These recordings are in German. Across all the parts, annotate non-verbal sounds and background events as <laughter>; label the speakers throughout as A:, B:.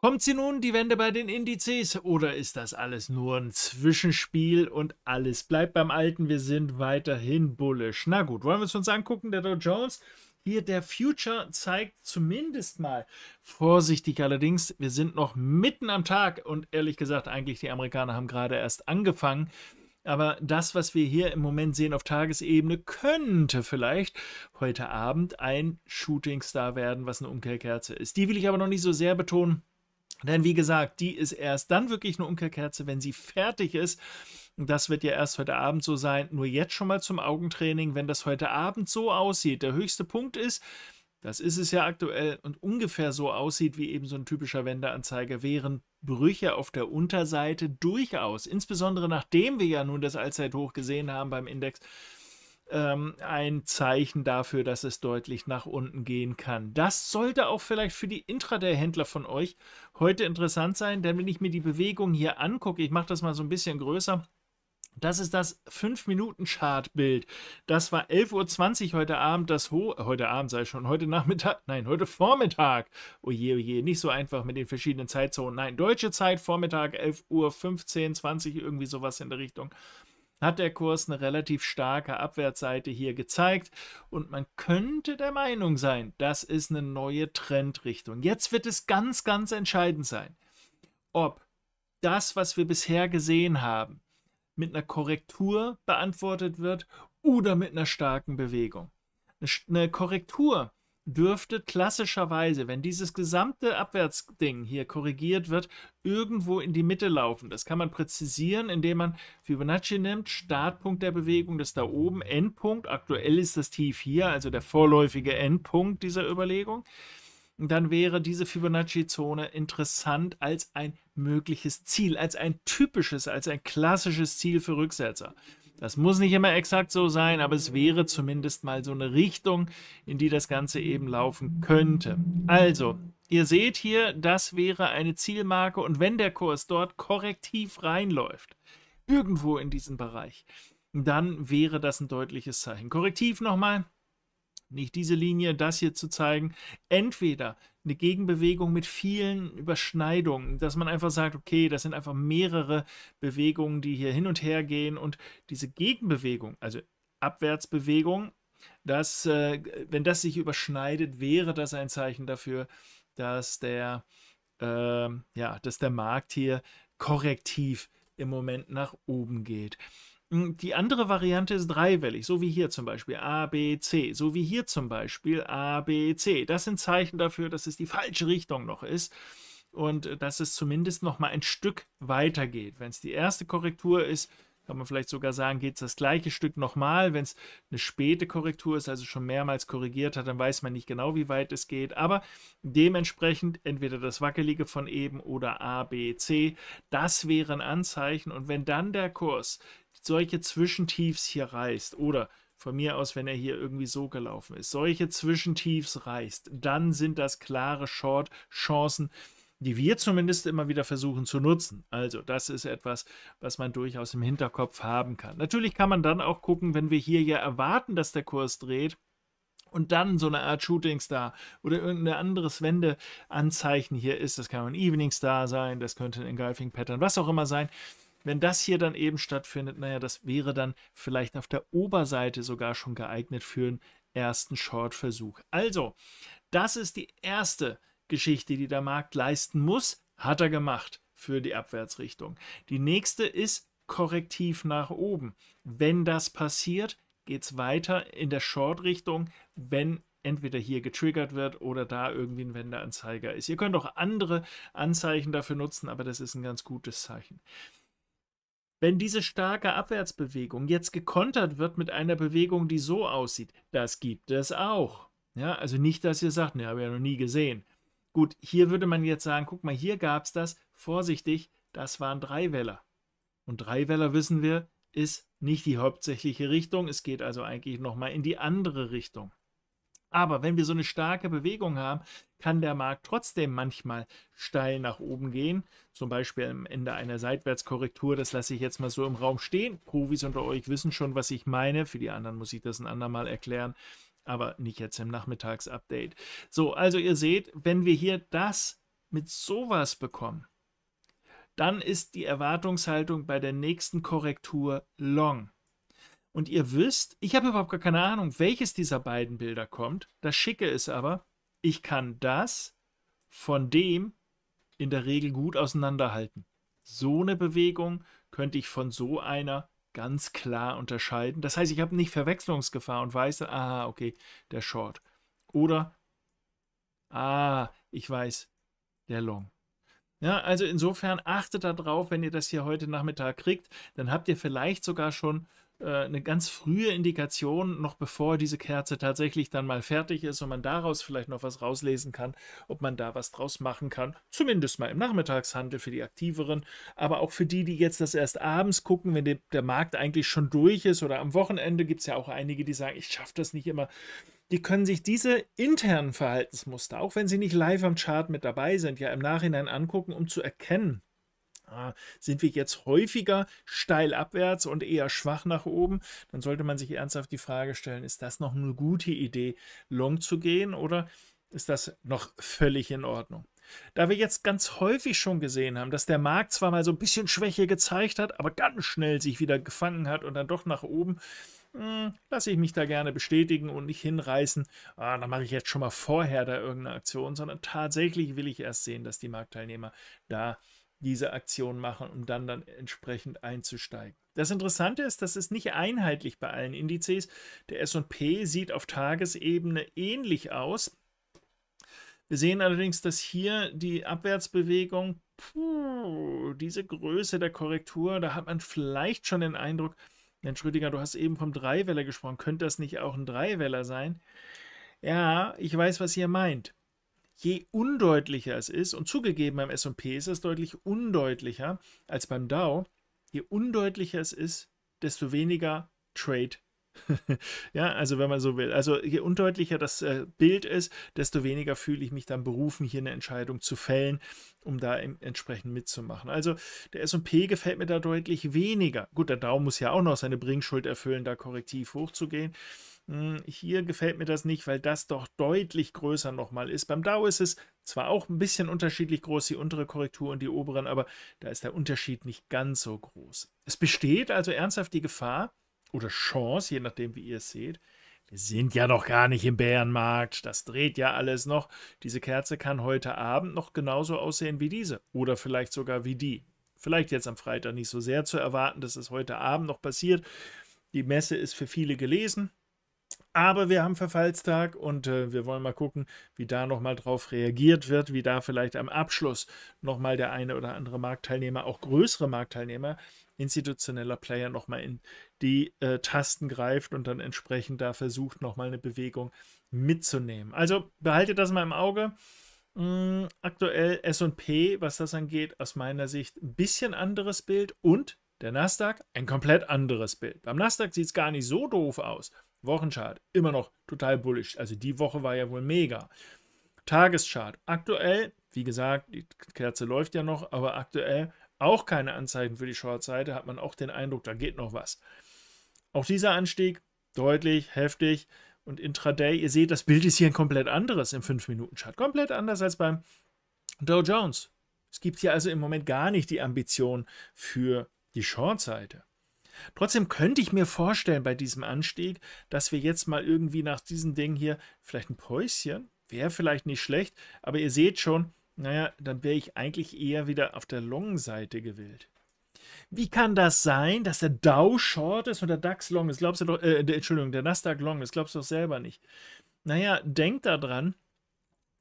A: Kommt sie nun die Wende bei den Indizes oder ist das alles nur ein Zwischenspiel und alles bleibt beim Alten? Wir sind weiterhin bullisch. Na gut, wollen wir es uns angucken, der Dow Jones. Hier der Future zeigt zumindest mal, vorsichtig allerdings, wir sind noch mitten am Tag und ehrlich gesagt, eigentlich die Amerikaner haben gerade erst angefangen. Aber das, was wir hier im Moment sehen auf Tagesebene, könnte vielleicht heute Abend ein Shootingstar werden, was eine Umkehrkerze ist. Die will ich aber noch nicht so sehr betonen. Denn wie gesagt, die ist erst dann wirklich eine Umkehrkerze, wenn sie fertig ist. Und das wird ja erst heute Abend so sein. Nur jetzt schon mal zum Augentraining, wenn das heute Abend so aussieht. Der höchste Punkt ist, das ist es ja aktuell und ungefähr so aussieht, wie eben so ein typischer Wendeanzeiger wären Brüche auf der Unterseite durchaus. Insbesondere nachdem wir ja nun das Allzeithoch gesehen haben beim Index, ähm, ein Zeichen dafür, dass es deutlich nach unten gehen kann. Das sollte auch vielleicht für die Intraday-Händler von euch heute interessant sein, denn wenn ich mir die Bewegung hier angucke, ich mache das mal so ein bisschen größer, das ist das 5 minuten chart bild Das war 11.20 Uhr heute Abend das Ho Heute Abend sei schon, heute Nachmittag, <laughs> nein, heute Vormittag. Oje, oh oje, oh nicht so einfach mit den verschiedenen Zeitzonen. Nein, deutsche Zeit, Vormittag, 11.15 Uhr, 20 irgendwie sowas in der Richtung hat der Kurs eine relativ starke Abwärtsseite hier gezeigt und man könnte der Meinung sein, das ist eine neue Trendrichtung. Jetzt wird es ganz, ganz entscheidend sein, ob das, was wir bisher gesehen haben, mit einer Korrektur beantwortet wird oder mit einer starken Bewegung. Eine Korrektur dürfte klassischerweise, wenn dieses gesamte Abwärtsding hier korrigiert wird, irgendwo in die Mitte laufen. Das kann man präzisieren, indem man Fibonacci nimmt, Startpunkt der Bewegung, das da oben, Endpunkt, aktuell ist das Tief hier, also der vorläufige Endpunkt dieser Überlegung. dann wäre diese Fibonacci-Zone interessant als ein mögliches Ziel, als ein typisches, als ein klassisches Ziel für Rücksetzer. Das muss nicht immer exakt so sein, aber es wäre zumindest mal so eine Richtung, in die das Ganze eben laufen könnte. Also, ihr seht hier, das wäre eine Zielmarke und wenn der Kurs dort korrektiv reinläuft, irgendwo in diesem Bereich, dann wäre das ein deutliches Zeichen. Korrektiv nochmal, nicht diese Linie, das hier zu zeigen. Entweder eine Gegenbewegung mit vielen Überschneidungen, dass man einfach sagt, okay, das sind einfach mehrere Bewegungen, die hier hin und her gehen und diese Gegenbewegung, also Abwärtsbewegung, dass, äh, wenn das sich überschneidet, wäre das ein Zeichen dafür, dass der, äh, ja, dass der Markt hier korrektiv im Moment nach oben geht. Hm, die andere Variante ist dreiwellig, so wie hier zum Beispiel A, B, C, so wie hier zum Beispiel A, B, C. Das sind Zeichen dafür, dass es die falsche Richtung noch ist und äh, dass es zumindest noch mal ein Stück weitergeht. Wenn es die erste Korrektur ist, kann man vielleicht sogar sagen, geht es das gleiche Stück nochmal. Wenn es eine späte Korrektur ist, also schon mehrmals korrigiert hat, dann weiß man nicht genau, wie weit es geht. Aber dementsprechend entweder das Wackelige von eben oder A, B, C. Das wären Anzeichen. Und wenn dann der Kurs solche Zwischentiefs hier reißt oder von mir aus, wenn er hier irgendwie so gelaufen ist, solche Zwischentiefs reißt, dann sind das klare Short-Chancen, die wir zumindest immer wieder versuchen zu nutzen. Also das ist etwas, was man durchaus im Hinterkopf haben kann. Natürlich kann man dann auch gucken, wenn wir hier ja erwarten, dass der Kurs dreht, und dann so eine Art Shooting Star oder irgendein anderes Wendeanzeichen hier ist. Das kann ein Evening Star sein, das könnte ein Engulfing Pattern, was auch immer sein. Wenn das hier dann eben stattfindet, naja, das wäre dann vielleicht auf der Oberseite sogar schon geeignet für einen ersten Short-Versuch. Also, das ist die erste Geschichte, die der Markt leisten muss, hat er gemacht für die Abwärtsrichtung. Die nächste ist korrektiv nach oben. Wenn das passiert, geht es weiter in der Short-Richtung, wenn entweder hier getriggert wird oder da irgendwie ein Wendeanzeiger ist. Ihr könnt auch andere Anzeichen dafür nutzen, aber das ist ein ganz gutes Zeichen. Wenn diese starke Abwärtsbewegung jetzt gekontert wird mit einer Bewegung, die so aussieht, das gibt es auch. Ja, also nicht, dass ihr sagt, ne, habe ich ja noch nie gesehen. Gut, hier würde man jetzt sagen, guck mal, hier gab es das, vorsichtig, das waren Dreiweller. Und Dreiweller, wissen wir, ist nicht die hauptsächliche Richtung, es geht also eigentlich nochmal in die andere Richtung. Aber wenn wir so eine starke Bewegung haben, kann der Markt trotzdem manchmal steil nach oben gehen. Zum Beispiel am Ende einer Seitwärtskorrektur. Das lasse ich jetzt mal so im Raum stehen. Profis unter euch wissen schon, was ich meine. Für die anderen muss ich das ein andermal erklären. Aber nicht jetzt im Nachmittagsupdate. So, also ihr seht, wenn wir hier das mit sowas bekommen, dann ist die Erwartungshaltung bei der nächsten Korrektur long und ihr wisst, ich habe überhaupt gar keine Ahnung, welches dieser beiden Bilder kommt. Das Schicke ist aber, ich kann das von dem in der Regel gut auseinanderhalten. So eine Bewegung könnte ich von so einer ganz klar unterscheiden. Das heißt, ich habe nicht Verwechslungsgefahr und weiß, ah, okay, der Short. Oder, ah, ich weiß, der Long. Ja, also insofern achtet darauf, wenn ihr das hier heute Nachmittag kriegt, dann habt ihr vielleicht sogar schon äh, eine ganz frühe Indikation, noch bevor diese Kerze tatsächlich dann mal fertig ist und man daraus vielleicht noch was rauslesen kann, ob man da was draus machen kann. Zumindest mal im Nachmittagshandel für die Aktiveren, aber auch für die, die jetzt das erst abends gucken, wenn der, Markt eigentlich schon durch ist oder am Wochenende gibt es ja auch einige, die sagen, ich schaffe das nicht immer die können sich diese internen Verhaltensmuster, auch wenn sie nicht live am Chart mit dabei sind, ja im Nachhinein angucken, um zu erkennen, ah, sind wir jetzt häufiger steil abwärts und eher schwach nach oben, dann sollte man sich ernsthaft die Frage stellen, ist das noch eine gute Idee, long zu gehen oder ist das noch völlig in Ordnung? Da wir jetzt ganz häufig schon gesehen haben, dass der Markt zwar mal so ein bisschen Schwäche gezeigt hat, aber ganz schnell sich wieder gefangen hat und dann doch nach oben, hm, lasse ich mich da gerne bestätigen und nicht hinreißen, ah, dann mache ich jetzt schon mal vorher da irgendeine Aktion, sondern tatsächlich will ich erst sehen, dass die Marktteilnehmer da diese Aktion machen, um dann dann entsprechend einzusteigen. Das Interessante ist, dass es nicht einheitlich bei allen Indizes. Der S&P sieht auf Tagesebene ähnlich aus. Wir sehen allerdings, dass hier die Abwärtsbewegung, puh, diese Größe der Korrektur, da hat man vielleicht schon den Eindruck, Herr Schrödinger, du hast eben vom Dreiweller gesprochen, könnte das nicht auch ein Dreiweller sein? Ja, ich weiß, was ihr meint je undeutlicher es ist, und zugegeben beim SP ist es deutlich undeutlicher als beim DAO, je undeutlicher es ist, desto weniger Trade <laughs> ja, also wenn man so will. Also je undeutlicher das äh, Bild ist, desto weniger fühle ich mich dann berufen, hier eine Entscheidung zu fällen, um da entsprechend mitzumachen. Also der S&P gefällt mir da deutlich weniger. Gut, der Dow muss ja auch noch seine Bringschuld erfüllen, da korrektiv hochzugehen. Hm, hier gefällt mir das nicht, weil das doch deutlich größer nochmal ist. Beim DAO ist es zwar auch ein bisschen unterschiedlich groß, die untere Korrektur und die oberen, aber da ist der Unterschied nicht ganz so groß. Es besteht also ernsthaft die Gefahr, oder Chance, je nachdem, wie ihr es seht. Wir sind ja noch gar nicht im Bärenmarkt. Das dreht ja alles noch. Diese Kerze kann heute Abend noch genauso aussehen wie diese. Oder vielleicht sogar wie die. Vielleicht jetzt am Freitag nicht so sehr zu erwarten, dass es heute Abend noch passiert. Die Messe ist für viele gelesen. Aber wir haben Verfallstag und äh, wir wollen mal gucken, wie da nochmal drauf reagiert wird, wie da vielleicht am Abschluss nochmal der eine oder andere Marktteilnehmer, auch größere Marktteilnehmer, institutioneller Player nochmal in die äh, Tasten greift und dann entsprechend da versucht, nochmal eine Bewegung mitzunehmen. Also behaltet das mal im Auge. Hm, aktuell SP, was das angeht, aus meiner Sicht ein bisschen anderes Bild und der Nasdaq ein komplett anderes Bild. Beim Nasdaq sieht es gar nicht so doof aus. Wochenchart immer noch total bullish. Also die Woche war ja wohl mega. Tageschart aktuell, wie gesagt, die Kerze läuft ja noch, aber aktuell auch keine Anzeichen für die Short-Seite, hat man auch den Eindruck, da geht noch was. Auch dieser Anstieg deutlich, heftig und intraday. Ihr seht, das Bild ist hier ein komplett anderes im 5-Minuten-Chart. Komplett anders als beim Dow Jones. Es gibt hier also im Moment gar nicht die Ambition für die Short-Seite. Trotzdem könnte ich mir vorstellen bei diesem Anstieg, dass wir jetzt mal irgendwie nach diesem Ding hier vielleicht ein Päuschen, wäre vielleicht nicht schlecht, aber ihr seht schon, naja, dann wäre ich eigentlich eher wieder auf der Long-Seite gewählt. Wie kann das sein, dass der Dow short ist und der DAX long ist? Glaubst du doch, äh, Entschuldigung, der Nasdaq long ist, glaubst du doch selber nicht. Naja, denkt daran,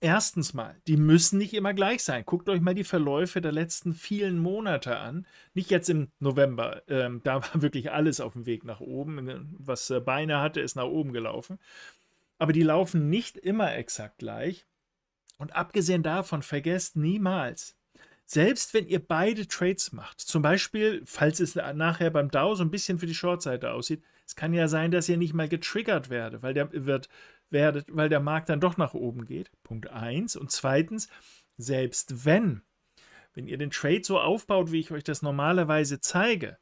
A: erstens mal, die müssen nicht immer gleich sein. Guckt euch mal die Verläufe der letzten vielen Monate an. Nicht jetzt im November, ähm, da war <laughs> wirklich alles auf dem Weg nach oben. Was äh, Beine hatte, ist nach oben gelaufen. Aber die laufen nicht immer exakt gleich. Und abgesehen davon, vergesst niemals, selbst wenn ihr beide Trades macht, zum Beispiel, falls es nachher beim DAO so ein bisschen für die Shortseite aussieht, es kann ja sein, dass ihr nicht mal getriggert werdet, weil der, wird, werdet, weil der Markt dann doch nach oben geht. Punkt 1. Und zweitens, selbst wenn, wenn ihr den Trade so aufbaut, wie ich euch das normalerweise zeige,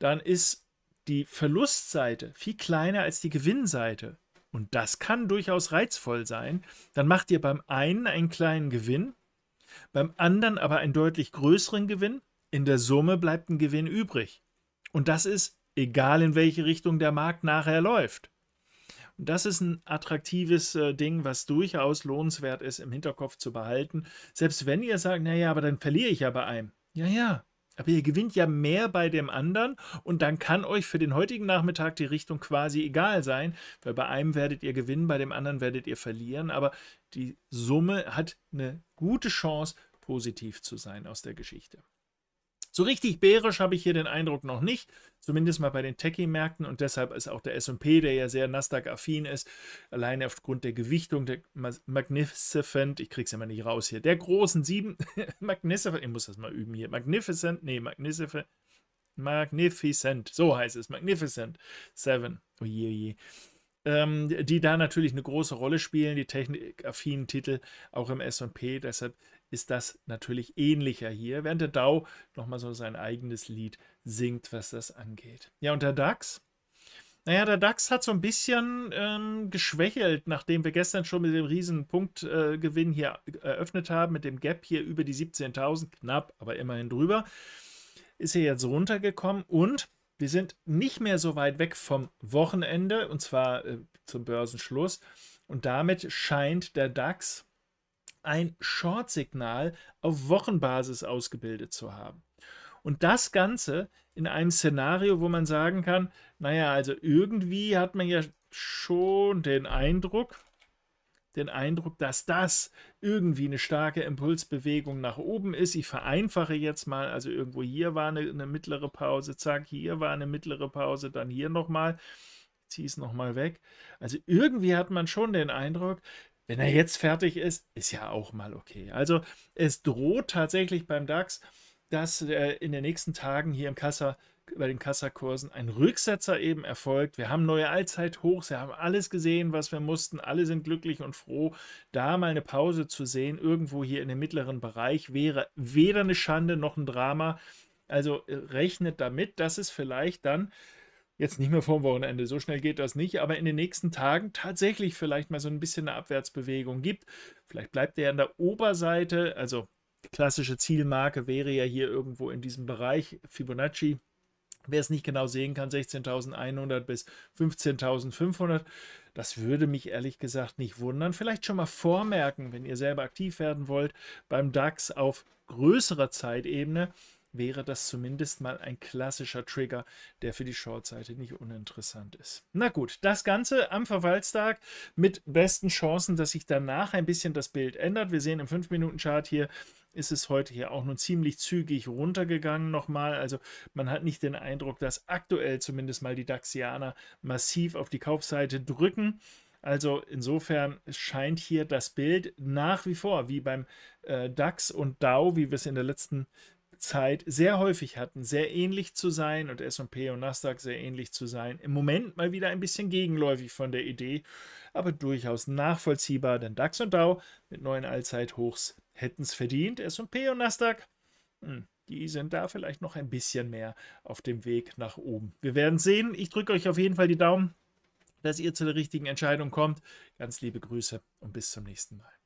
A: dann ist die Verlustseite viel kleiner als die Gewinnseite und das kann durchaus reizvoll sein, dann macht ihr beim einen einen kleinen Gewinn, beim anderen aber einen deutlich größeren Gewinn. In der Summe bleibt ein Gewinn übrig. Und das ist egal, in welche Richtung der Markt nachher läuft. Und das ist ein attraktives äh, Ding, was durchaus lohnenswert ist, im Hinterkopf zu behalten. Selbst wenn ihr sagt, naja, aber dann verliere ich ja bei einem. Ja, ja, aber ihr gewinnt ja mehr bei dem anderen und dann kann euch für den heutigen Nachmittag die Richtung quasi egal sein, weil bei einem werdet ihr gewinnen, bei dem anderen werdet ihr verlieren, aber die Summe hat eine gute Chance, positiv zu sein aus der Geschichte. So richtig bärisch habe ich hier den Eindruck noch nicht, zumindest mal bei den Techie-Märkten und deshalb ist auch der S&P, der ja sehr Nasdaq-affin ist, alleine aufgrund der Gewichtung der Magnificent, ich kriege krieg's immer nicht raus hier, der großen sieben, <laughs> Magnificent, ich muss das mal üben hier, Magnificent, nee, Magnificent, Magnificent, so heißt es, Magnificent Seven, oje, oh oje. Oh ähm, die da natürlich eine große Rolle spielen, die technikaffinen Titel auch im S&P, deshalb ist das natürlich ähnlicher hier, während der DAO nochmal so sein eigenes Lied singt, was das angeht. Ja, und der DAX? Naja, der DAX hat so ein bisschen ähm, geschwächelt, nachdem wir gestern schon mit dem riesen Punktgewinn äh, hier äh, eröffnet haben, mit dem Gap hier über die 17.000, knapp, aber immerhin drüber, ist er jetzt runtergekommen und wir sind nicht mehr so weit weg vom Wochenende, und zwar äh, zum Börsenschluss. Und damit scheint der DAX ein Short-Signal auf Wochenbasis ausgebildet zu haben. Und das Ganze in einem Szenario, wo man sagen kann, naja, also irgendwie hat man ja schon den Eindruck, den Eindruck, dass das irgendwie eine starke Impulsbewegung nach oben ist. Ich vereinfache jetzt mal, also irgendwo hier war eine, eine mittlere Pause, zack, hier war eine mittlere Pause, dann hier nochmal, ziehe es nochmal weg. Also irgendwie hat man schon den Eindruck, wenn er jetzt fertig ist, ist ja auch mal okay. Also es droht tatsächlich beim DAX, dass äh, in den nächsten Tagen hier im Kassa bei den Kassakursen ein Rücksetzer eben erfolgt. Wir haben neue Allzeithochs, wir haben alles gesehen, was wir mussten. Alle sind glücklich und froh, da mal eine Pause zu sehen, irgendwo hier in dem mittleren Bereich wäre weder eine Schande noch ein Drama. Also äh, rechnet damit, dass es vielleicht dann jetzt nicht mehr vorm Wochenende, so schnell geht das nicht, aber in den nächsten Tagen tatsächlich vielleicht mal so ein bisschen eine Abwärtsbewegung gibt. Vielleicht bleibt er an der Oberseite, also die klassische Zielmarke wäre ja hier irgendwo in diesem Bereich Fibonacci. Wer es nicht genau sehen kann, 16.100 bis 15.500. Das würde mich ehrlich gesagt nicht wundern. Vielleicht schon mal vormerken, wenn ihr selber aktiv werden wollt, beim DAX auf größerer Zeitebene wäre das zumindest mal ein klassischer Trigger, der für die Shortseite nicht uninteressant ist. Na gut, das Ganze am Verfallstag mit besten Chancen, dass sich danach ein bisschen das Bild ändert. Wir sehen im 5-Minuten-Chart hier, ist es heute hier auch nun ziemlich zügig runtergegangen nochmal. Also man hat nicht den Eindruck, dass aktuell zumindest mal die DAXianer massiv auf die Kaufseite drücken. Also insofern scheint hier das Bild nach wie vor wie beim äh, DAX und DAO, wie wir es in der letzten Zeit sehr häufig hatten, sehr ähnlich zu sein und SP und Nasdaq sehr ähnlich zu sein. Im Moment mal wieder ein bisschen gegenläufig von der Idee, aber durchaus nachvollziehbar, denn DAX und DAO mit neuen Allzeithochs hätten es verdient. SP und Nasdaq, hm, die sind da vielleicht noch ein bisschen mehr auf dem Weg nach oben. Wir werden sehen. Ich drücke euch auf jeden Fall die Daumen, dass ihr zu der richtigen Entscheidung kommt. Ganz liebe Grüße und bis zum nächsten Mal.